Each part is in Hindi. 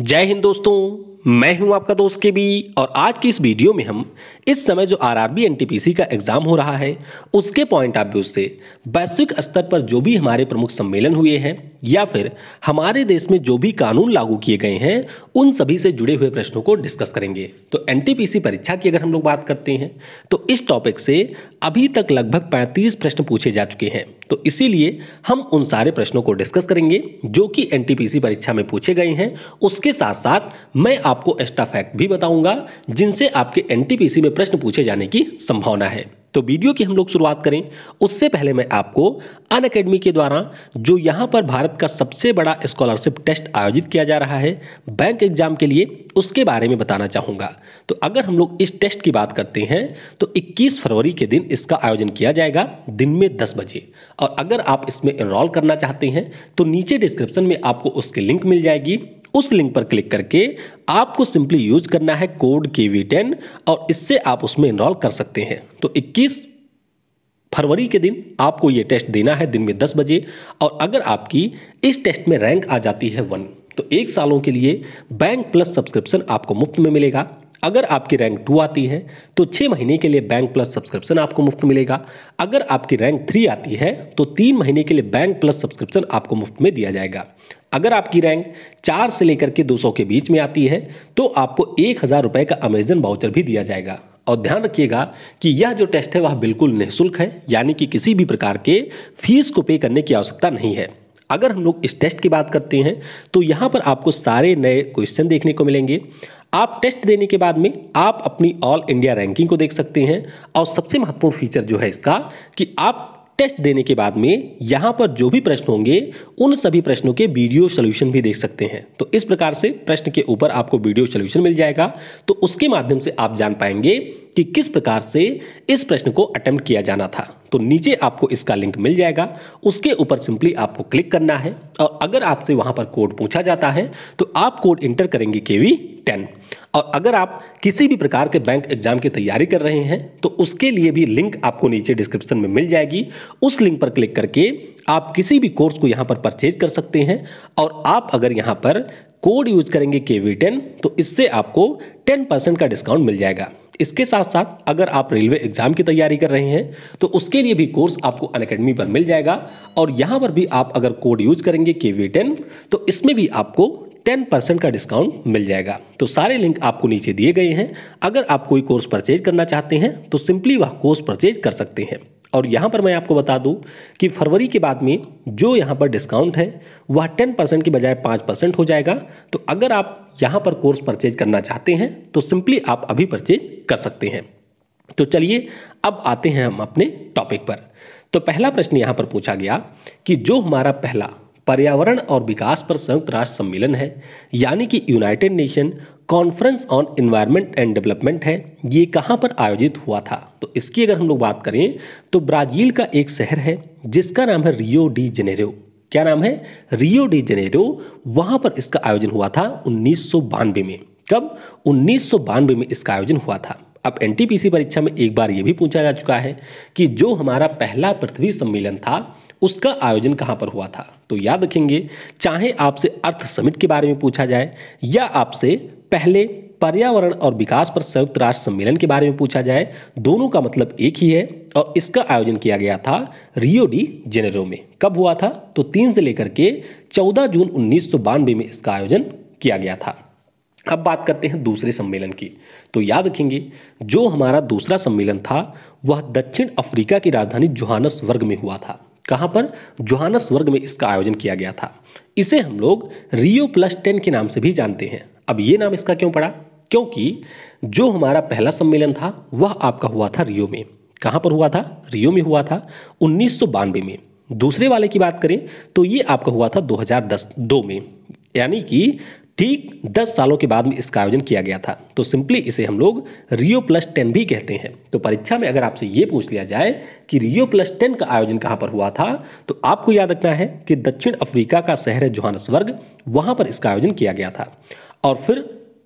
जय हिंद दोस्तों मैं हूं आपका दोस्त के बी और आज की इस वीडियो में हम इस समय जो आरआरबी एनटीपीसी का एग्जाम हो रहा है उसके पॉइंट ऑफ व्यू से वैश्विक स्तर पर जो भी हमारे प्रमुख सम्मेलन हुए हैं या फिर हमारे देश में जो भी कानून लागू किए गए हैं उन सभी से जुड़े हुए प्रश्नों को डिस्कस करेंगे तो एन परीक्षा की अगर हम लोग बात करते हैं तो इस टॉपिक से अभी तक लगभग 35 प्रश्न पूछे जा चुके हैं तो इसीलिए हम उन सारे प्रश्नों को डिस्कस करेंगे जो कि एन परीक्षा में पूछे गए हैं उसके साथ साथ मैं आपको एक्स्ट्रा फैक्ट भी बताऊंगा जिनसे आपके एन में प्रश्न पूछे जाने की संभावना है तो वीडियो की हम लोग शुरुआत करें उससे पहले मैं आपको अन अकेडमी के द्वारा जो यहाँ पर भारत का सबसे बड़ा स्कॉलरशिप टेस्ट आयोजित किया जा रहा है बैंक एग्जाम के लिए उसके बारे में बताना चाहूँगा तो अगर हम लोग इस टेस्ट की बात करते हैं तो 21 फरवरी के दिन इसका आयोजन किया जाएगा दिन में 10 बजे और अगर आप इसमें एनरोल करना चाहते हैं तो नीचे डिस्क्रिप्शन में आपको उसकी लिंक मिल जाएगी उस लिंक पर क्लिक करके आपको सिंपली यूज करना है कोड के वी टेन और इससे आप उसमें इनरॉल कर सकते हैं तो 21 फरवरी के दिन आपको ये टेस्ट देना है दिन में 10 बजे और अगर आपकी इस टेस्ट में रैंक आ जाती है वन तो एक सालों के लिए बैंक प्लस सब्सक्रिप्शन आपको मुफ्त में मिलेगा अगर आपकी रैंक टू आती है तो छः महीने के लिए बैंक प्लस सब्सक्रिप्शन आपको मुफ्त मिलेगा अगर आपकी रैंक थ्री आती है तो तीन महीने के लिए बैंक प्लस सब्सक्रिप्शन आपको मुफ्त में दिया जाएगा अगर आपकी रैंक चार से लेकर के 200 के बीच में आती है तो आपको एक हज़ार रुपये का अमेजन बाउचर भी दिया जाएगा और ध्यान रखिएगा कि यह जो टेस्ट है वह बिल्कुल निःशुल्क है यानी कि किसी भी प्रकार के फीस को पे करने की आवश्यकता नहीं है अगर हम लोग इस टेस्ट की बात करते हैं तो यहाँ पर आपको सारे नए क्वेश्चन देखने को मिलेंगे आप टेस्ट देने के बाद में आप अपनी ऑल इंडिया रैंकिंग को देख सकते हैं और सबसे महत्वपूर्ण फीचर जो है इसका कि आप टेस्ट देने के बाद में यहाँ पर जो भी प्रश्न होंगे उन सभी प्रश्नों के वीडियो सोल्यूशन भी देख सकते हैं तो इस प्रकार से प्रश्न के ऊपर आपको वीडियो सोल्यूशन मिल जाएगा तो उसके माध्यम से आप जान पाएंगे कि किस प्रकार से इस प्रश्न को अटेम्प्ट किया जाना था तो नीचे आपको इसका लिंक मिल जाएगा उसके ऊपर सिंपली आपको क्लिक करना है और अगर आपसे वहां पर कोड पूछा जाता है तो आप कोड इंटर करेंगे के वी टेन और अगर आप किसी भी प्रकार के बैंक एग्जाम की तैयारी कर रहे हैं तो उसके लिए भी लिंक आपको नीचे डिस्क्रिप्शन में मिल जाएगी उस लिंक पर क्लिक करके आप किसी भी कोर्स को यहाँ पर परचेज कर सकते हैं और आप अगर यहाँ पर कोड यूज करेंगे के वी टेन तो इससे आपको टेन परसेंट का डिस्काउंट मिल जाएगा इसके साथ साथ अगर आप रेलवे एग्ज़ाम की तैयारी कर रहे हैं तो उसके लिए भी कोर्स आपको अनकेडमी पर मिल जाएगा और यहाँ पर भी आप अगर कोड यूज करेंगे के वी टेन तो इसमें भी आपको टेन परसेंट का डिस्काउंट मिल जाएगा तो सारे लिंक आपको नीचे दिए गए हैं अगर आप कोई कोर्स परचेज करना चाहते हैं तो सिंपली वह कोर्स परचेज कर सकते हैं और यहाँ पर मैं आपको बता दूँ कि फरवरी के बाद में जो यहाँ पर डिस्काउंट है वह टेन परसेंट की बजाय पाँच परसेंट हो जाएगा तो अगर आप यहाँ पर कोर्स परचेज करना चाहते हैं तो सिंपली आप अभी परचेज कर सकते हैं तो चलिए अब आते हैं हम अपने टॉपिक पर तो पहला प्रश्न यहाँ पर पूछा गया कि जो हमारा पहला पर्यावरण और विकास पर संयुक्त राष्ट्र सम्मेलन है यानी कि United Nation conference on environment and development है ये कहाँ पर आयोजित हुआ था तो इसकी अगर हम लोग बात करें तो ब्राज़ील का एक शहर है जिसका नाम है रियो डी जेनेरो क्या नाम है रियो डी जेनेरो वहाँ पर इसका आयोजन हुआ था उन्नीस में कब उन्नीस में इसका आयोजन हुआ था अब एन परीक्षा में एक बार ये भी पूछा जा चुका है कि जो हमारा पहला पृथ्वी सम्मेलन था उसका आयोजन कहाँ पर हुआ था तो याद रखेंगे चाहे आपसे अर्थ समिट के बारे में पूछा जाए या आपसे पहले पर्यावरण और विकास पर संयुक्त राष्ट्र सम्मेलन के बारे में पूछा जाए दोनों का मतलब एक ही है और इसका आयोजन किया गया था रियो डी जेनेरो में कब हुआ था तो तीन से लेकर के चौदह जून उन्नीस में इसका आयोजन किया गया था अब बात करते हैं दूसरे सम्मेलन की तो याद रखेंगे जो हमारा दूसरा सम्मेलन था वह दक्षिण अफ्रीका की राजधानी वर्ग में हुआ था कहाँ पर जोहानस वर्ग में इसका आयोजन किया गया था इसे हम लोग रियो प्लस टेन के नाम से भी जानते हैं अब ये नाम इसका क्यों पड़ा क्योंकि जो हमारा पहला सम्मेलन था वह आपका हुआ था रियो में कहाँ पर हुआ था रियो में हुआ था उन्नीस में दूसरे वाले की बात करें तो ये आपका हुआ था 2010 दो में यानी कि ठीक दस सालों के बाद में इसका आयोजन किया गया था तो सिंपली इसे हम लोग रियो प्लस टेन भी कहते हैं तो परीक्षा में अगर आपसे ये पूछ लिया जाए कि रियो प्लस टेन का आयोजन कहाँ पर हुआ था तो आपको याद रखना है कि दक्षिण अफ्रीका का शहर है वर्ग वहाँ पर इसका आयोजन किया गया था और फिर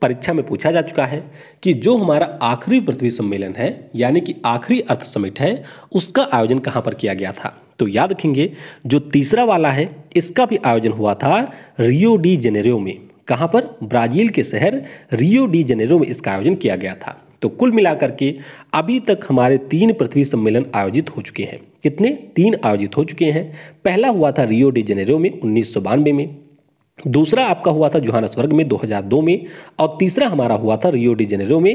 परीक्षा में पूछा जा चुका है कि जो हमारा आखिरी पृथ्वी सम्मेलन है यानी कि आखिरी अर्थ समिट है उसका आयोजन कहाँ पर किया गया था तो याद रखेंगे जो तीसरा वाला है इसका भी आयोजन हुआ था रियो डी जेनेरियो में कहाँ पर ब्राज़ील के शहर रियो डी जनेरो में इसका आयोजन किया गया था तो कुल मिलाकर के अभी तक हमारे तीन पृथ्वी सम्मेलन आयोजित हो चुके हैं कितने तीन आयोजित हो चुके हैं पहला हुआ था रियो डी जनेरो में उन्नीस में दूसरा आपका हुआ था जोहानसवर्ग में 2002 में और तीसरा हमारा हुआ था रियो डी जनेरो में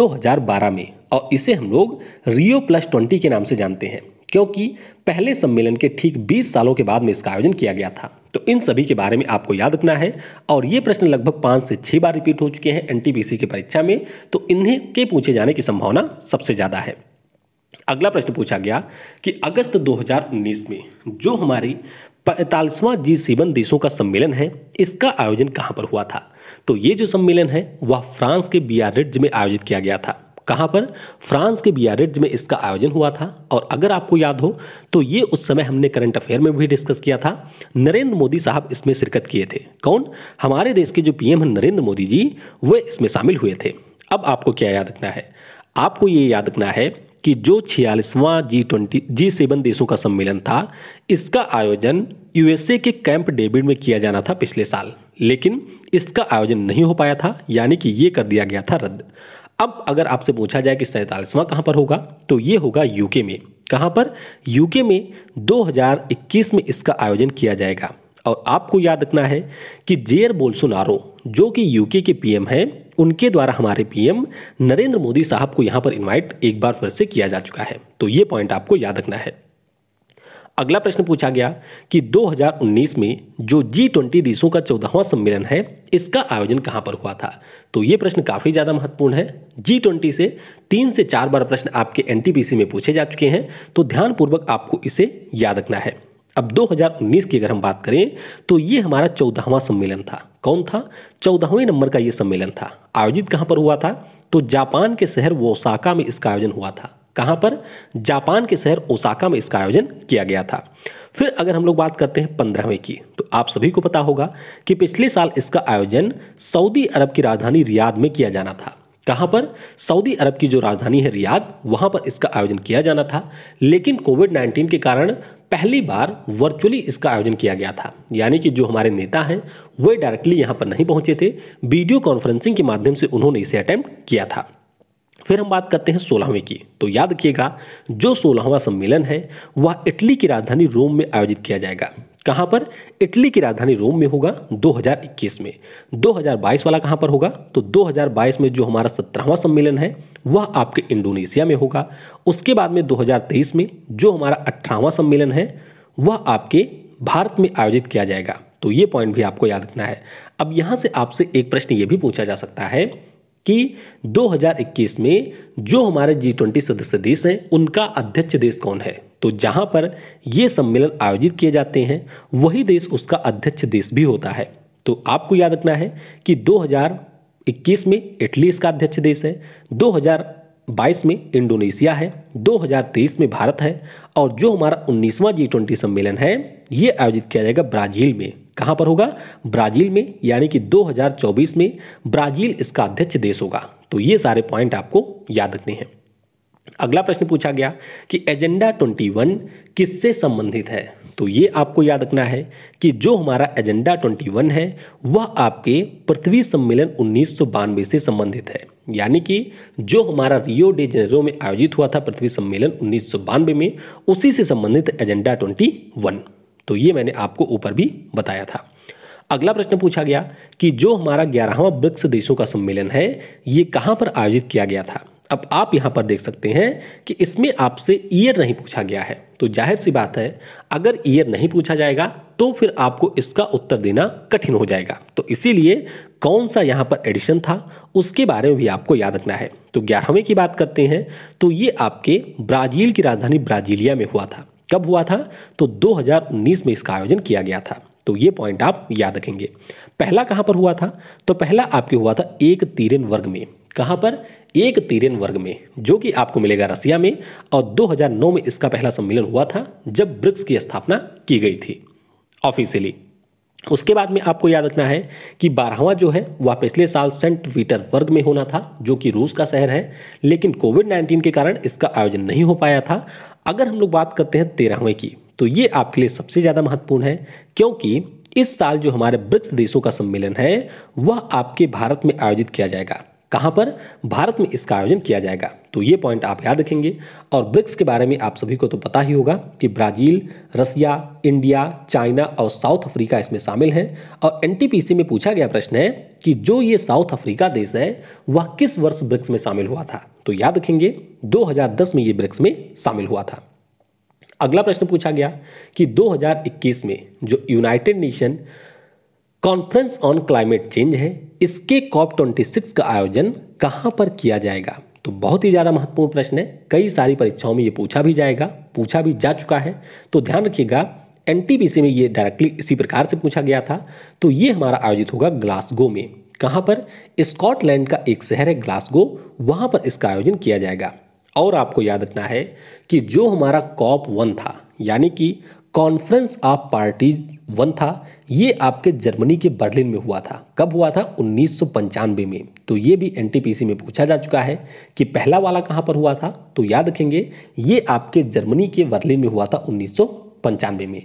2012 में और इसे हम लोग रियो प्लस ट्वेंटी के नाम से जानते हैं क्योंकि पहले सम्मेलन के ठीक 20 सालों के बाद में इसका आयोजन किया गया था तो इन सभी के बारे में आपको याद रखना है और ये प्रश्न लगभग पाँच से छः बार रिपीट हो चुके हैं एनटीपीसी की परीक्षा में तो इन्हें के पूछे जाने की संभावना सबसे ज़्यादा है अगला प्रश्न पूछा गया कि अगस्त 2019 में जो हमारी पैंतालीसवां जी सेवन देशों का सम्मेलन है इसका आयोजन कहाँ पर हुआ था तो ये जो सम्मेलन है वह फ्रांस के बियारिट्ज में आयोजित किया गया था कहाँ पर फ्रांस के बियारिट्ज में इसका आयोजन हुआ था और अगर आपको याद हो तो ये उस समय हमने करंट अफेयर में भी डिस्कस किया था नरेंद्र मोदी साहब इसमें शिरकत किए थे कौन हमारे देश के जो पीएम हैं नरेंद्र मोदी जी वे इसमें शामिल हुए थे अब आपको क्या याद रखना है आपको ये याद रखना है कि जो छियालीसवां जी ट्वेंटी जी सेवन देशों का सम्मेलन था इसका आयोजन यूएसए के कैंप डेविड में किया जाना था पिछले साल लेकिन इसका आयोजन नहीं हो पाया था यानी कि ये कर दिया गया था रद्द अब अगर आपसे पूछा जाए कि सैंतालीसवां कहाँ पर होगा तो ये होगा यूके में कहाँ पर यूके में 2021 में इसका आयोजन किया जाएगा और आपको याद रखना है कि जेयर बोल्सोनारो जो कि यूके के पीएम हैं उनके द्वारा हमारे पीएम नरेंद्र मोदी साहब को यहाँ पर इनवाइट एक बार फिर से किया जा चुका है तो ये पॉइंट आपको याद रखना है अगला प्रश्न पूछा गया कि 2019 में जो जी ट्वेंटी देशों का चौदहवां सम्मेलन है इसका आयोजन कहां पर हुआ था तो ये प्रश्न काफ़ी ज़्यादा महत्वपूर्ण है जी ट्वेंटी से तीन से चार बार प्रश्न आपके एनटीपीसी में पूछे जा चुके हैं तो ध्यानपूर्वक आपको इसे याद रखना है अब 2019 की अगर हम बात करें तो ये हमारा चौदहवां सम्मेलन था कौन था चौदहवें नंबर का ये सम्मेलन था आयोजित कहां पर हुआ था तो जापान के शहर वोसाका में इसका आयोजन हुआ था कहाँ पर जापान के शहर ओसाका में इसका आयोजन किया गया था फिर अगर हम लोग बात करते हैं पंद्रहवें की तो आप सभी को पता होगा कि पिछले साल इसका आयोजन सऊदी अरब की राजधानी रियाद में किया जाना था कहाँ पर सऊदी अरब की जो राजधानी है रियाद वहाँ पर इसका आयोजन किया जाना था लेकिन कोविड नाइन्टीन के कारण पहली बार वर्चुअली इसका आयोजन किया गया था यानी कि जो हमारे नेता हैं वे डायरेक्टली यहाँ पर नहीं पहुँचे थे वीडियो कॉन्फ्रेंसिंग के माध्यम से उन्होंने इसे अटैम्प्ट किया था फिर हम बात करते हैं सोलहवें की तो याद रखिएगा जो सोलहवां सम्मेलन है वह इटली की राजधानी रोम में आयोजित किया जाएगा कहाँ पर इटली की राजधानी रोम में होगा 2021 में 2022 वाला कहाँ पर होगा तो 2022 में जो हमारा सत्रहवां सम्मेलन है वह आपके इंडोनेशिया में होगा उसके बाद में 2023 में जो हमारा अठारहवा सम्मेलन है वह आपके भारत में आयोजित किया जाएगा तो ये पॉइंट भी आपको याद रखना है अब यहाँ से आपसे एक प्रश्न ये भी पूछा जा सकता है कि 2021 में जो हमारे जी ट्वेंटी सदस्य देश हैं उनका अध्यक्ष देश कौन है तो जहां पर ये सम्मेलन आयोजित किए जाते हैं वही देश उसका अध्यक्ष देश भी होता है तो आपको याद रखना है कि 2021 में इटली इसका अध्यक्ष देश है 2022 में इंडोनेशिया है 2023 में भारत है और जो हमारा उन्नीसवां जी ट्वेंटी सम्मेलन है ये आयोजित किया जाएगा ब्राज़ील में कहाँ पर होगा ब्राज़ील में यानी कि 2024 में ब्राज़ील इसका अध्यक्ष देश होगा तो ये सारे पॉइंट आपको याद रखने हैं अगला प्रश्न पूछा गया कि एजेंडा 21 किससे संबंधित है तो ये आपको याद रखना है कि जो हमारा एजेंडा 21 है वह आपके पृथ्वी सम्मेलन उन्नीस से संबंधित है यानी कि जो हमारा रियो डे जेनेरो में आयोजित हुआ था पृथ्वी सम्मेलन उन्नीस में उसी से संबंधित एजेंडा 21 तो ये मैंने आपको ऊपर भी बताया था अगला प्रश्न पूछा गया कि जो हमारा ग्यारहवा ब्रिक्स देशों का सम्मेलन है ये कहाँ पर आयोजित किया गया था अब आप यहाँ पर देख सकते हैं कि इसमें आपसे ईयर नहीं पूछा गया है तो जाहिर सी बात है अगर ईयर नहीं पूछा जाएगा तो फिर आपको इसका उत्तर देना कठिन हो जाएगा तो इसीलिए कौन सा यहाँ पर एडिशन था उसके बारे में भी आपको याद रखना है तो ग्यारहवें की बात करते हैं तो ये आपके ब्राज़ील की राजधानी ब्राज़ीलिया में हुआ था कब हुआ था तो 2019 में इसका आयोजन किया गया था तो ये पॉइंट आप याद रखेंगे पहला कहाँ पर हुआ था तो पहला आपके हुआ था एक तीरन वर्ग में कहाँ पर एक तीरन वर्ग में जो कि आपको मिलेगा रसिया में और 2009 में इसका पहला सम्मेलन हुआ था जब ब्रिक्स की स्थापना की गई थी ऑफिशियली उसके बाद में आपको याद रखना है कि बारहवा जो है वह पिछले साल सेंट पीटरबर्ग में होना था जो कि रूस का शहर है लेकिन कोविड नाइन्टीन के कारण इसका आयोजन नहीं हो पाया था अगर हम लोग बात करते हैं तेरहवें की तो ये आपके लिए सबसे ज़्यादा महत्वपूर्ण है क्योंकि इस साल जो हमारे ब्रिक्स देशों का सम्मेलन है वह आपके भारत में आयोजित किया जाएगा कहाँ पर भारत में इसका आयोजन किया जाएगा तो ये पॉइंट आप याद रखेंगे और ब्रिक्स के बारे में आप सभी को तो पता ही होगा कि ब्राज़ील रसिया इंडिया चाइना और साउथ अफ्रीका इसमें शामिल हैं और एन में पूछा गया प्रश्न है कि जो ये साउथ अफ्रीका देश है वह किस वर्ष ब्रिक्स में शामिल हुआ था तो याद रखेंगे 2010 में ये ब्रिक्स में शामिल हुआ था अगला प्रश्न पूछा गया कि 2021 में जो United Nation conference on climate change है इसके कॉप ट्वेंटी सिक्स का आयोजन कहाँ पर किया जाएगा तो बहुत ही ज़्यादा महत्वपूर्ण प्रश्न है कई सारी परीक्षाओं में ये पूछा भी जाएगा पूछा भी जा चुका है तो ध्यान रखिएगा एन में ये डायरेक्टली इसी प्रकार से पूछा गया था तो ये हमारा आयोजित होगा ग्लासगो में कहाँ पर स्कॉटलैंड का एक शहर है ग्लासगो वहाँ पर इसका आयोजन किया जाएगा और आपको याद रखना है कि जो हमारा कॉप वन था यानी कि कॉन्फ्रेंस ऑफ पार्टीज वन था ये आपके जर्मनी के बर्लिन में हुआ था कब हुआ था उन्नीस में तो ये भी एनटीपीसी में पूछा जा चुका है कि पहला वाला कहाँ पर हुआ था तो याद रखेंगे ये आपके जर्मनी के बर्लिन में हुआ था उन्नीस पंचानवे में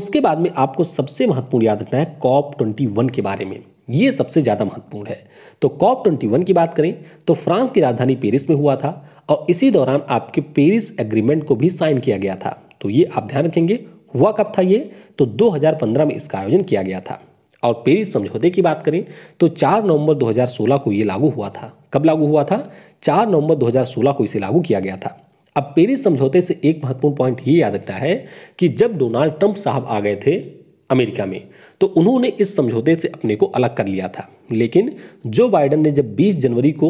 उसके बाद में आपको सबसे महत्वपूर्ण याद रखना है कॉप ट्वेंटी वन के बारे में ये सबसे ज़्यादा महत्वपूर्ण है तो कॉप ट्वेंटी वन की बात करें तो फ्रांस की राजधानी पेरिस में हुआ था और इसी दौरान आपके पेरिस एग्रीमेंट को भी साइन किया गया था तो ये आप ध्यान रखेंगे हुआ कब था ये तो 2015 में इसका आयोजन किया गया था और पेरिस समझौते की बात करें तो 4 नवंबर 2016 को ये लागू हुआ था कब लागू हुआ था 4 नवंबर 2016 को इसे लागू किया गया था अब पेरिस समझौते से एक महत्वपूर्ण पॉइंट ये याद रखना है कि जब डोनाल्ड ट्रंप साहब आ गए थे अमेरिका में तो उन्होंने इस समझौते से अपने को अलग कर लिया था लेकिन जो बाइडन ने जब 20 जनवरी को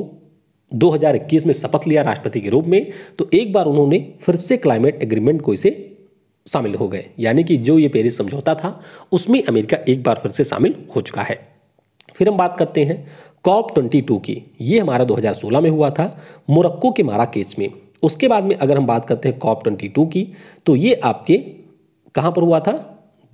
2021 में शपथ लिया राष्ट्रपति के रूप में तो एक बार उन्होंने फिर से क्लाइमेट एग्रीमेंट को इसे शामिल हो गए यानी कि जो ये पेरिस समझौता था उसमें अमेरिका एक बार फिर से शामिल हो चुका है फिर हम बात करते हैं कॉप ट्वेंटी टू की ये हमारा 2016 में हुआ था मोरक्को के मारा केस में उसके बाद में अगर हम बात करते हैं कॉप ट्वेंटी टू की तो ये आपके कहाँ पर हुआ था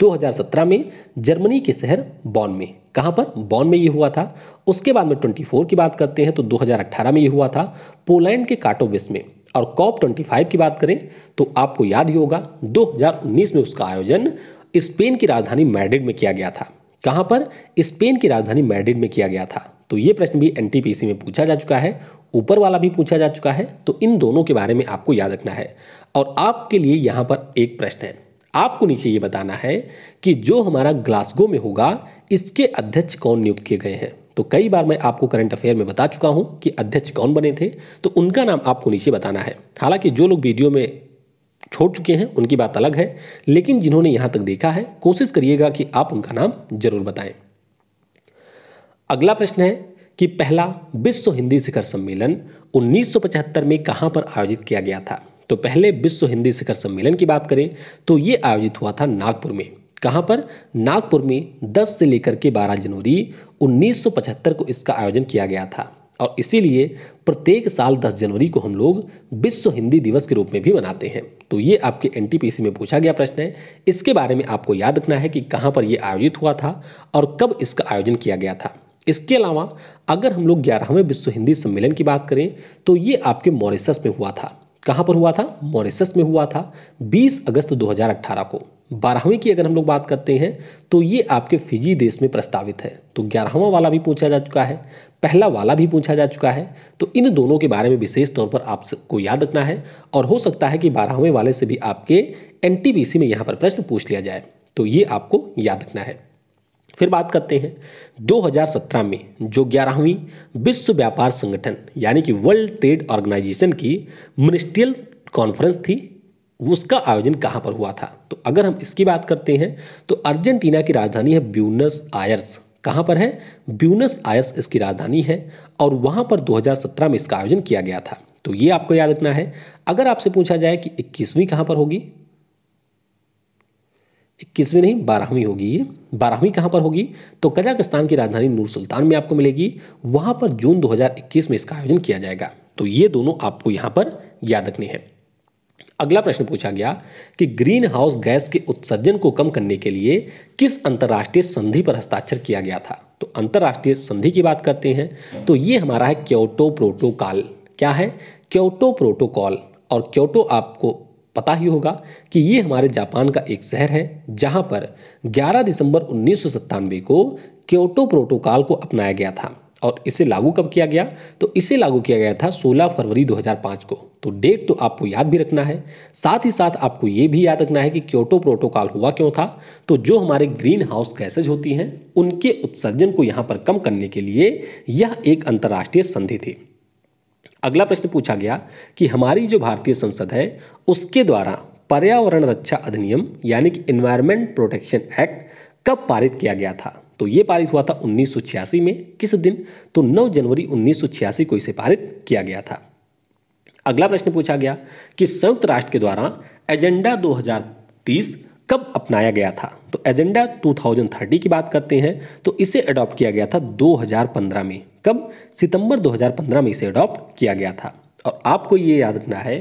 2017 में जर्मनी के शहर बॉन में कहाँ पर बॉन में ये हुआ था उसके बाद में 24 की बात करते हैं तो 2018 में ये हुआ था पोलैंड के काटोविस में और कॉप ट्वेंटी फाइव की बात करें तो आपको याद ही होगा 2019 में उसका आयोजन स्पेन की राजधानी मैड्रिड में किया गया था कहाँ पर स्पेन की राजधानी मैड्रिड में किया गया था तो ये प्रश्न भी एन में पूछा जा चुका है ऊपर वाला भी पूछा जा चुका है तो इन दोनों के बारे में आपको याद रखना है और आपके लिए यहाँ पर एक प्रश्न है आपको नीचे ये बताना है कि जो हमारा ग्लासगो में होगा इसके अध्यक्ष कौन नियुक्त किए गए हैं तो कई बार मैं आपको करंट अफेयर में बता चुका हूं कि अध्यक्ष कौन बने थे तो उनका नाम आपको नीचे बताना है हालांकि जो लोग वीडियो में छोड़ चुके हैं उनकी बात अलग है लेकिन जिन्होंने यहां तक देखा है कोशिश करिएगा कि आप उनका नाम जरूर बताएं अगला प्रश्न है कि पहला विश्व हिंदी शिखर सम्मेलन उन्नीस में कहां पर आयोजित किया गया था तो पहले विश्व हिंदी शिखर सम्मेलन की बात करें तो यह आयोजित हुआ था नागपुर में कहाँ पर नागपुर में 10 से लेकर के 12 जनवरी 1975 को इसका आयोजन किया गया था और इसीलिए प्रत्येक साल 10 जनवरी को हम लोग विश्व हिंदी दिवस के रूप में भी मनाते हैं तो ये आपके एनटीपीसी में पूछा गया प्रश्न है इसके बारे में आपको याद रखना है कि कहाँ पर यह आयोजित हुआ था और कब इसका आयोजन किया गया था इसके अलावा अगर हम लोग ग्यारहवें विश्व हिंदी सम्मेलन की बात करें तो ये आपके मॉरिसस में हुआ था कहाँ पर हुआ था मॉरिसस में हुआ था 20 अगस्त 2018 को बारहवीं की अगर हम लोग बात करते हैं तो ये आपके फिजी देश में प्रस्तावित है तो ग्यारहवा वाला भी पूछा जा चुका है पहला वाला भी पूछा जा चुका है तो इन दोनों के बारे में विशेष तौर पर आपको याद रखना है और हो सकता है कि बारहवें वाले से भी आपके एन में यहाँ पर प्रश्न पूछ लिया जाए तो ये आपको याद रखना है फिर बात करते हैं 2017 में जो ग्यारहवीं विश्व व्यापार संगठन यानी कि वर्ल्ड ट्रेड ऑर्गेनाइजेशन की मिनिस्ट्रियल कॉन्फ्रेंस थी उसका आयोजन कहाँ पर हुआ था तो अगर हम इसकी बात करते हैं तो अर्जेंटीना की राजधानी है ब्यूनस आयर्स कहाँ पर है ब्यूनस आयर्स इसकी राजधानी है और वहाँ पर 2017 में इसका आयोजन किया गया था तो ये आपको याद रखना है अगर आपसे पूछा जाए कि इक्कीसवीं कहाँ पर होगी इक्कीसवीं नहीं बारहवीं होगी ये बारहवीं कहाँ पर होगी तो कजाकिस्तान की राजधानी नूर सुल्तान में आपको मिलेगी वहाँ पर जून 2021 में इसका आयोजन किया जाएगा तो ये दोनों आपको यहाँ पर याद रखने हैं अगला प्रश्न पूछा गया कि ग्रीन हाउस गैस के उत्सर्जन को कम करने के लिए किस अंतर्राष्ट्रीय संधि पर हस्ताक्षर किया गया था तो अंतर्राष्ट्रीय संधि की बात करते हैं तो ये हमारा है क्योटो प्रोटोकॉल क्या है क्योटो प्रोटोकॉल और क्योटो आपको पता ही होगा कि ये हमारे जापान का एक शहर है जहाँ पर 11 दिसंबर उन्नीस को क्योटो प्रोटोकॉल को अपनाया गया था और इसे लागू कब किया गया तो इसे लागू किया गया था 16 फरवरी 2005 को तो डेट तो आपको याद भी रखना है साथ ही साथ आपको ये भी याद रखना है कि क्योटो प्रोटोकॉल हुआ क्यों था तो जो हमारे ग्रीन हाउस गैसेज होती हैं उनके उत्सर्जन को यहाँ पर कम करने के लिए यह एक अंतर्राष्ट्रीय संधि थी अगला प्रश्न पूछा गया कि हमारी जो भारतीय संसद है उसके द्वारा पर्यावरण रक्षा अधिनियम यानी कि इन्वायरमेंट प्रोटेक्शन एक्ट कब पारित किया गया था तो ये पारित हुआ था उन्नीस में किस दिन तो 9 जनवरी उन्नीस को इसे पारित किया गया था अगला प्रश्न पूछा गया कि संयुक्त राष्ट्र के द्वारा एजेंडा 2030 कब अपनाया गया था तो एजेंडा 2030 की बात करते हैं तो इसे अडॉप्ट किया गया था 2015 में कब सितंबर 2015 में इसे अडॉप्ट किया गया था और आपको ये याद रखना है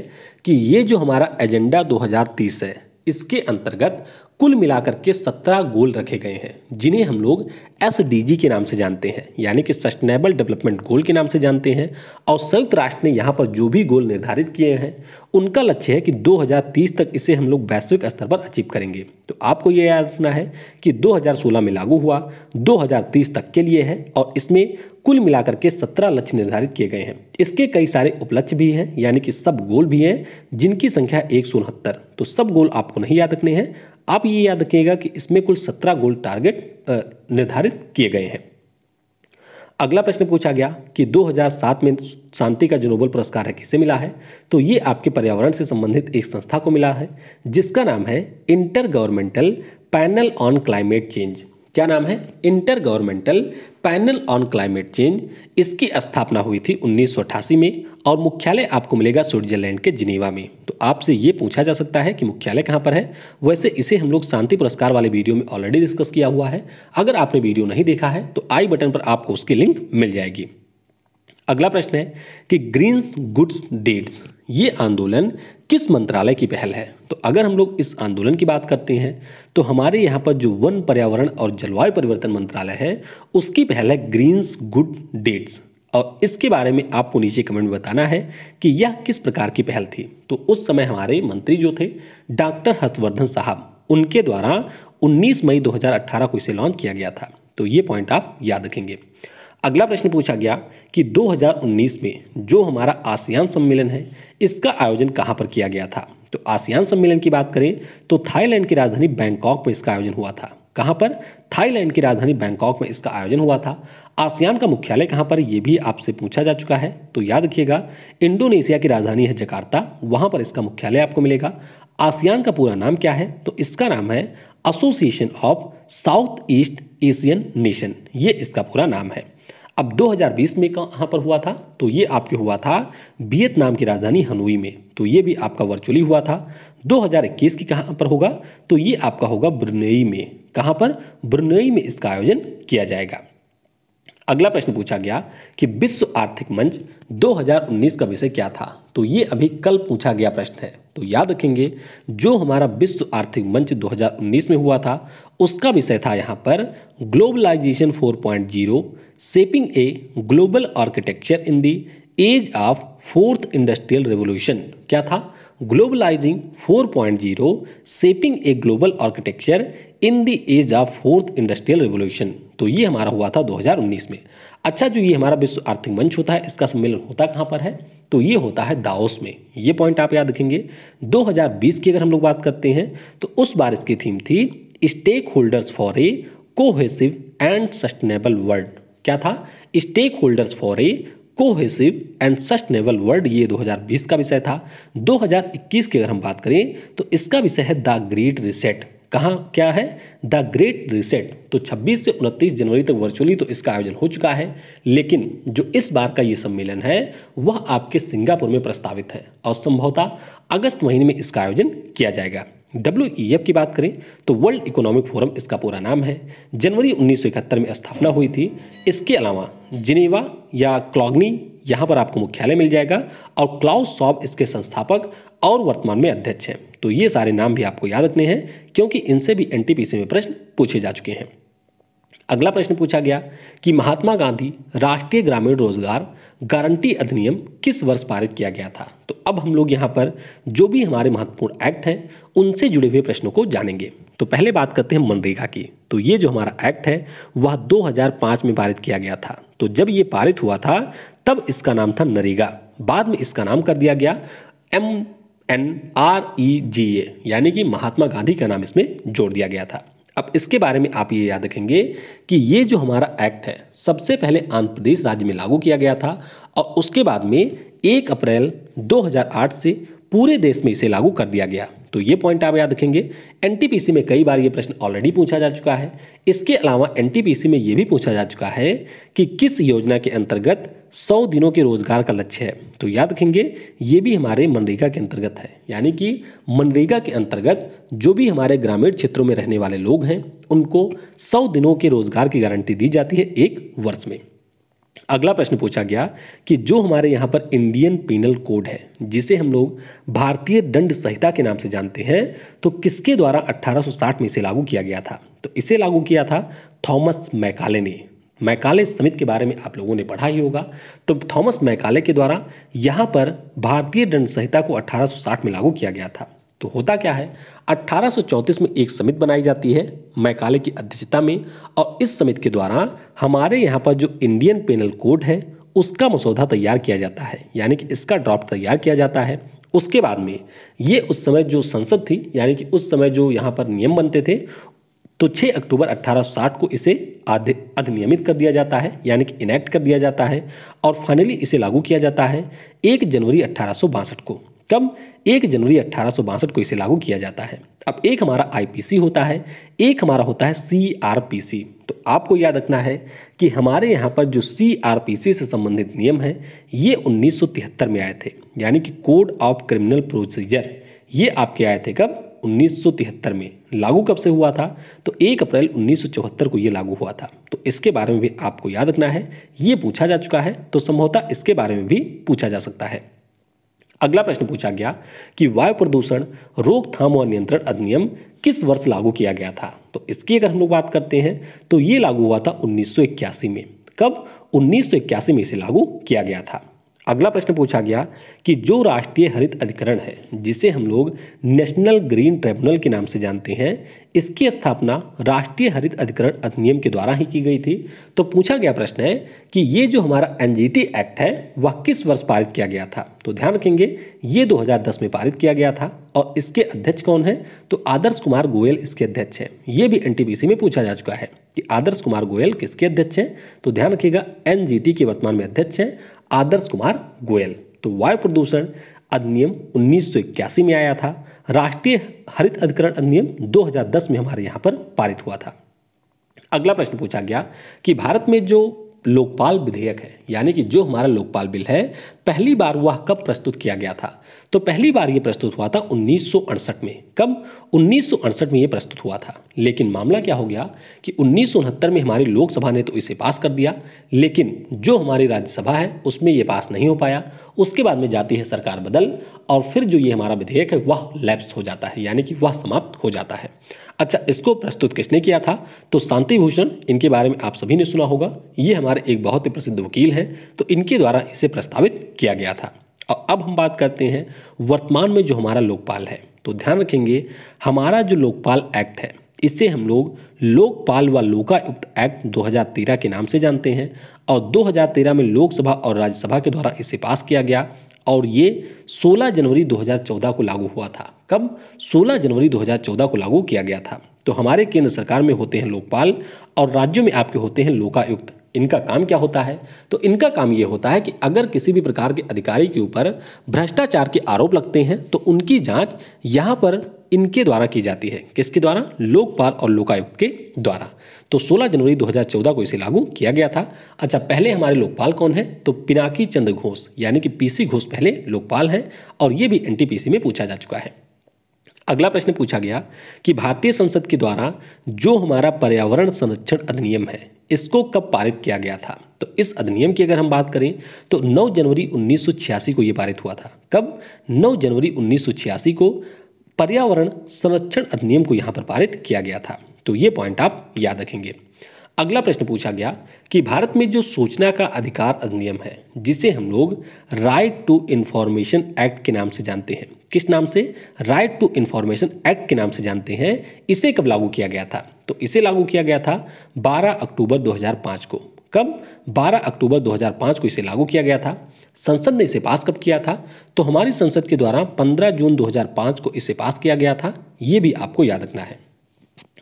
कि ये जो हमारा एजेंडा 2030 है इसके अंतर्गत कुल मिलाकर के सत्रह गोल रखे गए हैं जिन्हें हम लोग एस के नाम से जानते हैं यानी कि सस्टेनेबल डेवलपमेंट गोल के नाम से जानते हैं और संयुक्त राष्ट्र ने यहाँ पर जो भी गोल निर्धारित किए हैं उनका लक्ष्य है कि 2030 तक इसे हम लोग वैश्विक स्तर पर अचीव करेंगे तो आपको ये याद रखना है कि 2016 में लागू हुआ 2030 तक के लिए है और इसमें कुल मिलाकर के सत्रह लक्ष्य निर्धारित किए गए हैं इसके कई सारे उपलक्ष्य भी हैं यानी कि सब गोल भी हैं जिनकी संख्या एक तो सब गोल आपको नहीं याद रखने हैं आप ये याद रखिएगा कि इसमें कुल सत्रह गोल टारगेट निर्धारित किए गए हैं अगला प्रश्न पूछा गया कि 2007 में शांति का जो नोबल पुरस्कार है किसे मिला है तो ये आपके पर्यावरण से संबंधित एक संस्था को मिला है जिसका नाम है inter governmental panel on climate change क्या नाम है inter governmental panel on climate change इसकी स्थापना हुई थी उन्नीस में और मुख्यालय आपको मिलेगा स्विट्जरलैंड के जिनेवा में तो आपसे ये पूछा जा सकता है कि मुख्यालय कहाँ पर है वैसे इसे हम लोग शांति पुरस्कार वाले वीडियो में ऑलरेडी डिस्कस किया हुआ है अगर आपने वीडियो नहीं देखा है तो आई बटन पर आपको उसकी लिंक मिल जाएगी अगला प्रश्न है कि ग्रीन्स गुड्स डेट्स ये आंदोलन किस मंत्रालय की पहल है तो अगर हम लोग इस आंदोलन की बात करते हैं तो हमारे यहाँ पर जो वन पर्यावरण और जलवायु परिवर्तन मंत्रालय है उसकी पहल है ग्रीन्स गुड डेट्स और इसके बारे में आपको नीचे कमेंट में बताना है कि यह किस प्रकार की पहल थी तो उस समय हमारे मंत्री जो थे डॉक्टर हर्षवर्धन साहब उनके द्वारा 19 मई 2018 को इसे लॉन्च किया गया था तो ये पॉइंट आप याद रखेंगे अगला प्रश्न पूछा गया कि 2019 में जो हमारा आसियान सम्मेलन है इसका आयोजन कहाँ पर किया गया था तो आसियान सम्मेलन की बात करें तो थाईलैंड की राजधानी बैंकॉक में इसका आयोजन हुआ था कहाँ पर थाईलैंड की राजधानी बैंकॉक में इसका आयोजन हुआ था आसियान का मुख्यालय कहाँ पर यह भी आपसे पूछा जा चुका है तो याद रखिएगा इंडोनेशिया की राजधानी है जकार्ता वहाँ पर इसका मुख्यालय आपको मिलेगा आसियान का पूरा नाम क्या है तो इसका नाम है association of South East Asian nation ये इसका पूरा नाम है अब 2020 में कहाँ पर हुआ था तो ये आपके हुआ था वियतनाम की राजधानी हनोई में तो ये भी आपका वर्चुअली हुआ था 2021 की कहाँ पर होगा तो ये आपका होगा ब्रुनेई में कहाँ पर ब्रुनेई में इसका आयोजन किया जाएगा अगला प्रश्न पूछा गया कि विश्व आर्थिक मंच 2019 का विषय क्या था तो ये अभी कल पूछा गया प्रश्न है तो याद रखेंगे जो हमारा विश्व आर्थिक मंच 2019 में हुआ था उसका विषय था यहाँ पर globalisation 4.0 shaping a global architecture in the age of fourth industrial revolution क्या था globalising 4.0 shaping a global architecture in the age of fourth industrial revolution तो ये हमारा हुआ था 2019 में अच्छा जो ये हमारा विश्व आर्थिक मंच होता है इसका सम्मेलन होता कहाँ पर है तो ये होता है दाओस में ये पॉइंट आप याद रखेंगे 2020 की अगर हम लोग बात करते हैं तो उस बार इसकी थीम थी stakeholders for a cohesive and sustainable world क्या था stakeholders for a cohesive and sustainable world ये 2020 का विषय था 2021 की अगर हम बात करें तो इसका विषय है द ग्रेट रिसेट कहाँ क्या है द ग्रेट रिसेट तो 26 से 29 जनवरी तक वर्चुअली तो इसका आयोजन हो चुका है लेकिन जो इस बार का ये सम्मेलन है वह आपके सिंगापुर में प्रस्तावित है और संभवतः अगस्त महीने में इसका आयोजन किया जाएगा डब्ल्यू e की बात करें तो वर्ल्ड इकोनॉमिक फोरम इसका पूरा नाम है जनवरी 1971 में स्थापना हुई थी इसके अलावा जिनेवा या क्लॉगनी यहाँ पर आपको मुख्यालय मिल जाएगा और क्लाउस सॉब इसके संस्थापक और वर्तमान में अध्यक्ष हैं तो ये सारे नाम भी आपको याद रखने हैं क्योंकि इनसे भी एन में प्रश्न पूछे जा चुके हैं अगला प्रश्न पूछा गया कि महात्मा गांधी राष्ट्रीय ग्रामीण रोजगार गारंटी अधिनियम किस वर्ष पारित किया गया था तो अब हम लोग यहाँ पर जो भी हमारे महत्वपूर्ण एक्ट हैं उनसे जुड़े हुए प्रश्नों को जानेंगे तो पहले बात करते हैं मनरेगा की तो ये जो हमारा एक्ट है वह 2005 में पारित किया गया था तो जब ये पारित हुआ था तब इसका नाम था नरेगा बाद में इसका नाम कर दिया गया M N R E G A यानी कि महात्मा गांधी का नाम इसमें जोड़ दिया गया था अब इसके बारे में आप ये याद रखेंगे कि ये जो हमारा एक्ट है सबसे पहले आंध्र प्रदेश राज्य में लागू किया गया था और उसके बाद में एक अप्रैल 2008 से पूरे देश में इसे लागू कर दिया गया तो ये पॉइंट आप याद रखेंगे एनटीपीसी में कई बार ये प्रश्न ऑलरेडी पूछा जा चुका है इसके अलावा एनटीपीसी में ये भी पूछा जा चुका है कि किस योजना के अंतर्गत सौ दिनों के रोजगार का लक्ष्य है तो याद रखेंगे ये भी हमारे मनरेगा के अंतर्गत है यानी कि मनरेगा के अंतर्गत जो भी हमारे ग्रामीण क्षेत्रों में रहने वाले लोग हैं उनको सौ दिनों के रोजगार की गारंटी दी जाती है एक वर्ष में अगला प्रश्न पूछा गया कि जो हमारे यहाँ पर इंडियन पिनल कोड है जिसे हम लोग भारतीय दंड संहिता के नाम से जानते हैं तो किसके द्वारा 1860 में इसे लागू किया गया था तो इसे लागू किया था थॉमस मैकाले ने मैकाले समिति के बारे में आप लोगों ने पढ़ा ही होगा तो थॉमस मैकाले के द्वारा यहाँ पर भारतीय दंड संहिता को 1860 में लागू किया गया था तो होता क्या है 1834 में एक समिति बनाई जाती है मैकाले की अध्यक्षता में और इस समिति के द्वारा हमारे यहाँ पर जो इंडियन पेनल कोड है उसका मसौदा तैयार किया जाता है यानी कि इसका ड्राफ्ट तैयार किया जाता है उसके बाद में ये उस समय जो संसद थी यानी कि उस समय जो यहाँ पर नियम बनते थे तो 6 अक्टूबर 1860 को इसे अधिनियमित कर दिया जाता है यानी कि इनैक्ट कर दिया जाता है और फाइनली इसे लागू किया जाता है 1 जनवरी अट्ठारह को कब एक जनवरी अट्ठारह को इसे लागू किया जाता है अब एक हमारा आईपीसी होता है एक हमारा होता है सीआरपीसी तो आपको याद रखना है कि हमारे यहाँ पर जो सीआरपीसी से संबंधित नियम है ये 1973 में आए थे यानी कि कोड ऑफ क्रिमिनल प्रोसीजर ये आपके आए थे कब 1973 में लागू कब से हुआ था तो 1 अप्रैल 1974 को ये लागू हुआ था तो इसके बारे में भी आपको याद रखना है ये पूछा जा चुका है तो संभवतः इसके बारे में भी पूछा जा सकता है अगला प्रश्न पूछा गया कि वायु प्रदूषण रोकथाम और नियंत्रण अधिनियम किस वर्ष लागू किया गया था तो इसकी अगर हम लोग बात करते हैं तो ये लागू हुआ था उन्नीस में कब उन्नीस में इसे लागू किया गया था अगला प्रश्न पूछा गया कि जो राष्ट्रीय हरित अधिकरण है जिसे हम लोग नेशनल ग्रीन ट्रिब्यूनल के नाम से जानते हैं इसकी स्थापना राष्ट्रीय हरित अधिकरण अधिनियम के द्वारा ही की गई थी तो पूछा गया प्रश्न है कि ये जो हमारा एन एक्ट है वह किस वर्ष पारित किया गया था तो ध्यान रखेंगे ये 2010 में पारित किया गया था और इसके अध्यक्ष कौन है तो आदर्श कुमार गोयल इसके अध्यक्ष हैं ये भी एन में पूछा जा चुका है कि आदर्श कुमार गोयल किसके अध्यक्ष हैं तो ध्यान रखिएगा एनजीटी के वर्तमान में अध्यक्ष हैं आदर्श कुमार गोयल तो वायु प्रदूषण अधिनियम 1981 में आया था राष्ट्रीय हरित अधिकरण अधिनियम 2010 में हमारे यहाँ पर पारित हुआ था अगला प्रश्न पूछा गया कि भारत में जो लोकपाल विधेयक है यानी कि जो हमारा लोकपाल बिल है पहली बार वह कब प्रस्तुत किया गया था तो पहली बार ये प्रस्तुत हुआ था उन्नीस में कब उन्नीस में ये प्रस्तुत हुआ था लेकिन मामला क्या हो गया कि उन्नीस में हमारी लोकसभा ने तो इसे पास कर दिया लेकिन जो हमारी राज्यसभा है उसमें ये पास नहीं हो पाया उसके बाद में जाती है सरकार बदल और फिर जो ये हमारा विधेयक है वह लैप्स हो जाता है यानी कि वह समाप्त हो जाता है अच्छा इसको प्रस्तुत किसने किया था तो शांति भूषण इनके बारे में आप सभी ने सुना होगा ये हमारे एक बहुत ही प्रसिद्ध वकील हैं तो इनके द्वारा इसे प्रस्तावित किया गया था और अब हम बात करते हैं वर्तमान में जो हमारा लोकपाल है तो ध्यान रखेंगे हमारा जो लोकपाल एक्ट है इसे हम लोग लोकपाल व लोकायुक्त एक्ट 2013 के नाम से जानते हैं और 2013 में लोकसभा और राज्यसभा के द्वारा इसे पास किया गया और ये 16 जनवरी 2014 को लागू हुआ था कब 16 जनवरी 2014 को लागू किया गया था तो हमारे केंद्र सरकार में होते हैं लोकपाल और राज्यों में आपके होते हैं लोकायुक्त इनका काम क्या होता है तो इनका काम ये होता है कि अगर किसी भी प्रकार के अधिकारी के ऊपर भ्रष्टाचार के आरोप लगते हैं तो उनकी जांच यहाँ पर इनके द्वारा की जाती है किसके द्वारा लोकपाल और लोकायुक्त के द्वारा तो 16 जनवरी 2014 को इसे लागू किया गया था अच्छा पहले हमारे लोकपाल कौन है तो पिनाकी चंद्र घोष यानी कि पीसी घोष पहले लोकपाल हैं और ये भी एनटीपीसी में पूछा जा चुका है अगला प्रश्न पूछा गया कि भारतीय संसद के द्वारा जो हमारा पर्यावरण संरक्षण अधिनियम है इसको कब पारित किया गया था तो इस अधिनियम की अगर हम बात करें तो 9 जनवरी 1986 को यह पारित हुआ था कब 9 जनवरी 1986 को पर्यावरण संरक्षण अधिनियम को यहां पर पारित किया गया था तो यह पॉइंट आप याद रखेंगे अगला प्रश्न पूछा गया कि भारत में जो सूचना का अधिकार अधिनियम है जिसे हम लोग राइट टू इन्फॉर्मेशन एक्ट के नाम से जानते हैं किस नाम से राइट टू इन्फॉर्मेशन एक्ट के नाम से जानते हैं इसे कब लागू किया गया था तो इसे लागू किया गया था 12 अक्टूबर 2005 को कब 12 अक्टूबर 2005 को इसे लागू किया गया था संसद ने इसे पास कब किया था तो हमारी संसद के द्वारा 15 जून 2005 को इसे पास किया गया था ये भी आपको याद रखना है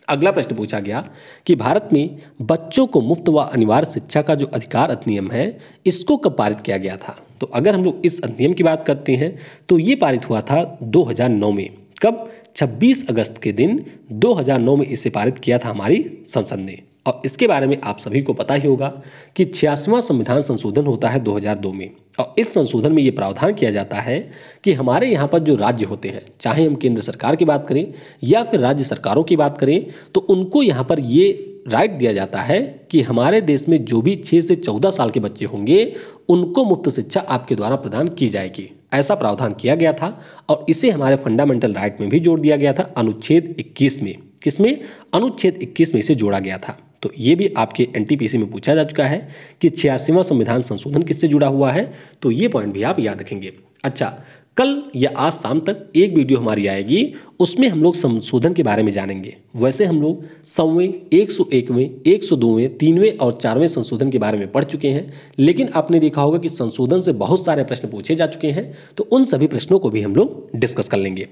अगला प्रश्न पूछा गया कि भारत में बच्चों को मुफ्त व अनिवार्य शिक्षा का जो अधिकार अधिनियम है इसको कब पारित किया गया था तो अगर हम लोग इस अधिनियम की बात करते हैं तो ये पारित हुआ था 2009 में कब 26 अगस्त के दिन 2009 में इसे पारित किया था हमारी संसद ने और इसके बारे में आप सभी को पता ही होगा कि छियासवां संविधान संशोधन होता है 2002 में और इस संशोधन में ये प्रावधान किया जाता है कि हमारे यहाँ पर जो राज्य होते हैं चाहे हम केंद्र सरकार की बात करें या फिर राज्य सरकारों की बात करें तो उनको यहाँ पर ये राइट दिया जाता है कि हमारे देश में जो भी छः से चौदह साल के बच्चे होंगे उनको मुफ्त शिक्षा आपके द्वारा प्रदान की जाएगी ऐसा प्रावधान किया गया था और इसे हमारे फंडामेंटल राइट में भी जोड़ दिया गया था अनुच्छेद 21 में किसमें अनुच्छेद 21 में इसे जोड़ा गया था तो ये भी आपके एनटीपीसी में पूछा जा चुका है कि छियासीवा संविधान संशोधन किससे जुड़ा हुआ है तो ये पॉइंट भी आप याद रखेंगे अच्छा कल या आज शाम तक एक वीडियो हमारी आएगी उसमें हम लोग संशोधन के बारे में जानेंगे वैसे हम लोग सौवें एक सौ एकवें एक सौ दोवें तीनवें और चारवें संशोधन के बारे में पढ़ चुके हैं लेकिन आपने देखा होगा कि संशोधन से बहुत सारे प्रश्न पूछे जा चुके हैं तो उन सभी प्रश्नों को भी हम लोग डिस्कस कर लेंगे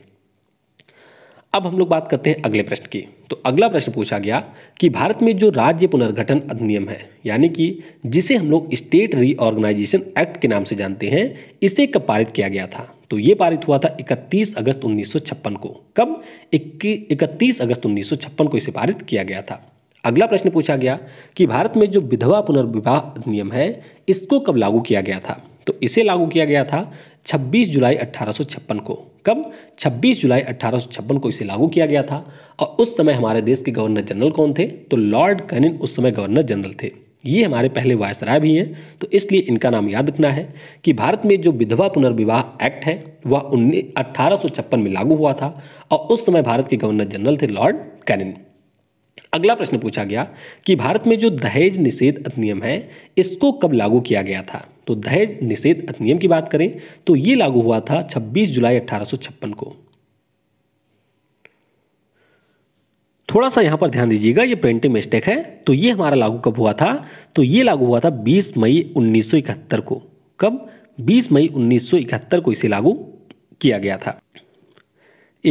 अब हम लोग बात करते हैं अगले प्रश्न की तो अगला प्रश्न पूछा गया कि भारत में जो राज्य पुनर्गठन अधिनियम है यानी कि जिसे हम लोग स्टेट रीऑर्गेनाइजेशन एक्ट के नाम से जानते हैं इसे कब पारित किया गया था तो ये पारित हुआ था 31 अगस्त 1956 को कब 31 अगस्त 1956 को इसे पारित किया गया था अगला प्रश्न पूछा गया कि भारत में जो विधवा पुनर्विवाह अधिनियम है इसको कब लागू किया गया था तो इसे लागू किया गया था 26 जुलाई अट्ठारह को कब 26 जुलाई अट्ठारह को इसे लागू किया गया था और उस समय हमारे देश के गवर्नर जनरल कौन थे तो लॉर्ड कैनिन उस समय गवर्नर जनरल थे ये हमारे पहले वायसराय भी हैं तो इसलिए इनका नाम याद रखना है कि भारत में जो विधवा पुनर्विवाह एक्ट है वह उन्नीस अट्ठारह में लागू हुआ था और उस समय भारत के गवर्नर जनरल थे लॉर्ड कैनिन अगला प्रश्न पूछा गया कि भारत में जो दहेज निषेध अधिनियम है इसको कब लागू किया गया था तो दहेज निषेध अधिनियम की बात करें तो यह लागू हुआ था 26 जुलाई अठारह को थोड़ा सा यहां पर ध्यान दीजिएगा यह प्रिंटिंग मिस्टेक है तो यह हमारा लागू कब हुआ था तो यह लागू हुआ था 20 मई उन्नीस को कब 20 मई उन्नीस को इसे लागू किया गया था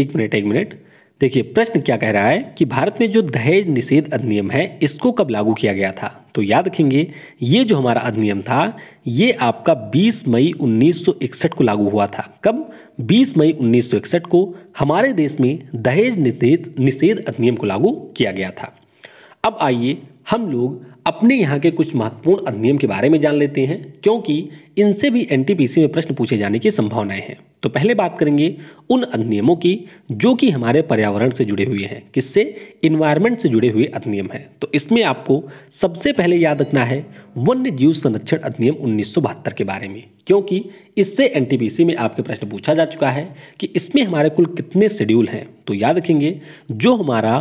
एक मिनट एक मिनट देखिए प्रश्न क्या कह रहा है कि भारत में जो दहेज निषेध अधिनियम है इसको कब लागू किया गया था तो याद रखेंगे ये जो हमारा अधिनियम था ये आपका 20 मई 1961 को लागू हुआ था कब 20 मई 1961 को हमारे देश में दहेज निषेध निषेध अधिनियम को लागू किया गया था अब आइए हम लोग अपने यहाँ के कुछ महत्वपूर्ण अधिनियम के बारे में जान लेते हैं क्योंकि इनसे भी एनटीपीसी में प्रश्न पूछे जाने की संभावनाएं हैं तो पहले बात करेंगे उन अधिनियमों की जो कि हमारे पर्यावरण से जुड़े हुए हैं किससे इन्वायरमेंट से जुड़े हुए अधिनियम हैं तो इसमें आपको सबसे पहले याद रखना है वन्य जीव संरक्षण अधिनियम उन्नीस के बारे में क्योंकि इससे एनटीपीसी में आपके प्रश्न पूछा जा चुका है कि इसमें हमारे कुल कितने शेड्यूल हैं तो याद रखेंगे जो हमारा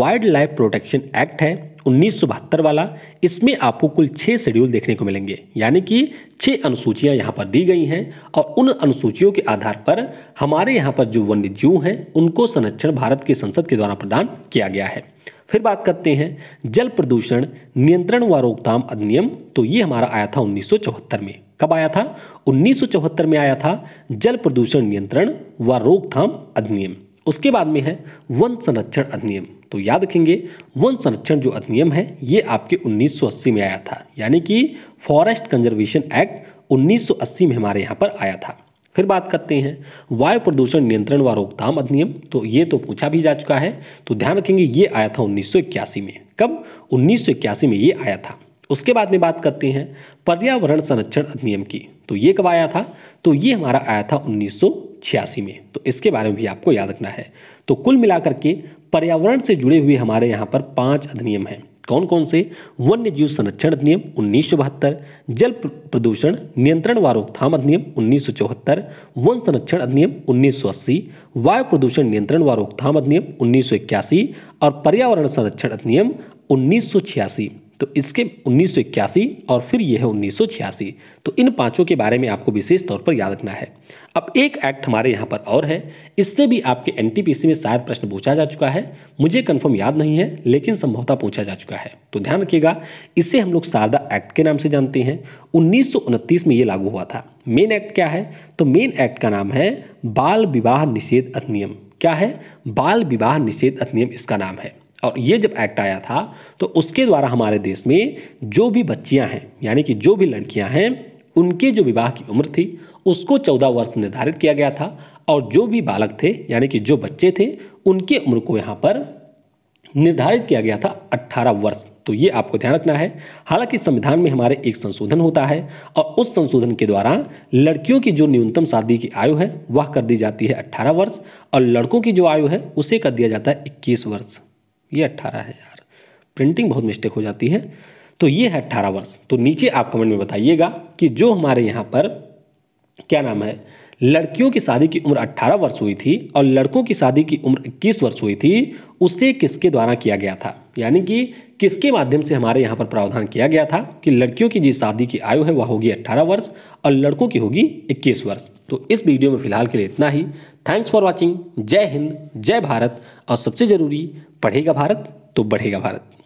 वाइल्ड लाइफ प्रोटेक्शन एक्ट है उन्नीस वाला इसमें आपको कुल छह शेड्यूल देखने को मिलेंगे यानी कि अनु अनुसूचियां यहाँ पर दी गई हैं और उन अनुसूचियों के आधार पर हमारे यहाँ पर जो वन्य जीव हैं उनको संरक्षण भारत की संसद के द्वारा प्रदान किया गया है फिर बात करते हैं जल प्रदूषण नियंत्रण व रोकथाम अधिनियम तो ये हमारा आया था उन्नीस में कब आया था उन्नीस में आया था जल प्रदूषण नियंत्रण व रोकथाम अधिनियम उसके बाद में है वन संरक्षण अधिनियम तो याद रखेंगे वन संरक्षण जो अधिनियम है ये आपके 1980 में आया था यानी कि फॉरेस्ट कंजर्वेशन एक्ट 1980 में हमारे यहाँ पर आया था फिर बात करते हैं वायु प्रदूषण नियंत्रण व रोकथाम अधिनियम तो ये तो पूछा भी जा चुका है तो ध्यान रखेंगे ये आया था उन्नीस में कब उन्नीस में ये आया था उसके बाद में बात करते हैं पर्यावरण संरक्षण अधिनियम की तो ये कब आया था तो ये हमारा आया था छियासी में तो इसके बारे में भी आपको याद रखना है तो कुल मिलाकर के पर्यावरण से जुड़े हुए हमारे यहाँ पर पांच अधिनियम हैं कौन कौन से वन्य जीव संरक्षण अधिनियम उन्नीस जल प्रदूषण नियंत्रण व रोकथाम अधिनियम उन्नीस वन संरक्षण अधिनियम 1980 वायु प्रदूषण नियंत्रण व रोकथाम अधिनियम उन्नीस और पर्यावरण संरक्षण अधिनियम उन्नीस तो इसके उन्नीस और फिर यह है उन्नीस तो इन पांचों के बारे में आपको विशेष तौर पर याद रखना है अब एक एक्ट हमारे यहाँ पर और है इससे भी आपके एन में शायद प्रश्न पूछा जा चुका है मुझे कंफर्म याद नहीं है लेकिन संभवतः पूछा जा चुका है तो ध्यान रखिएगा इसे हम लोग शारदा एक्ट के नाम से जानते हैं उन्नीस में ये लागू हुआ था मेन एक्ट क्या है तो मेन एक्ट का नाम है बाल विवाह निषेध अधिनियम क्या है बाल विवाह निषेध अधिनियम इसका नाम है और ये जब एक्ट आया था तो उसके द्वारा हमारे देश में जो भी बच्चियां हैं यानी कि जो भी लड़कियां हैं उनके जो विवाह की उम्र थी उसको चौदह वर्ष निर्धारित किया गया था और जो भी बालक थे यानी कि जो बच्चे थे उनके उम्र को यहाँ पर निर्धारित किया गया था 18 वर्ष तो ये आपको ध्यान रखना है हालांकि संविधान में हमारे एक संशोधन होता है और उस संशोधन के द्वारा लड़कियों की जो न्यूनतम शादी की आयु है वह कर दी जाती है 18 वर्ष और लड़कों की जो आयु है उसे कर दिया जाता है 21 वर्ष ये 18 है यार प्रिंटिंग बहुत मिस्टेक हो जाती है तो ये है अट्ठारह वर्ष तो नीचे आप कमेंट में बताइएगा कि जो हमारे यहाँ पर क्या नाम है लड़कियों की शादी की उम्र 18 वर्ष हुई थी और लड़कों की शादी की उम्र 21 वर्ष हुई थी उसे किसके द्वारा किया गया था यानी कि किसके माध्यम से हमारे यहाँ पर प्रावधान किया गया था कि लड़कियों की जिस शादी की आयु है वह होगी 18 वर्ष और लड़कों की होगी 21 वर्ष तो इस वीडियो में फिलहाल के लिए इतना ही थैंक्स फॉर वॉचिंग जय हिंद जय भारत और सबसे ज़रूरी पढ़ेगा भारत तो बढ़ेगा भारत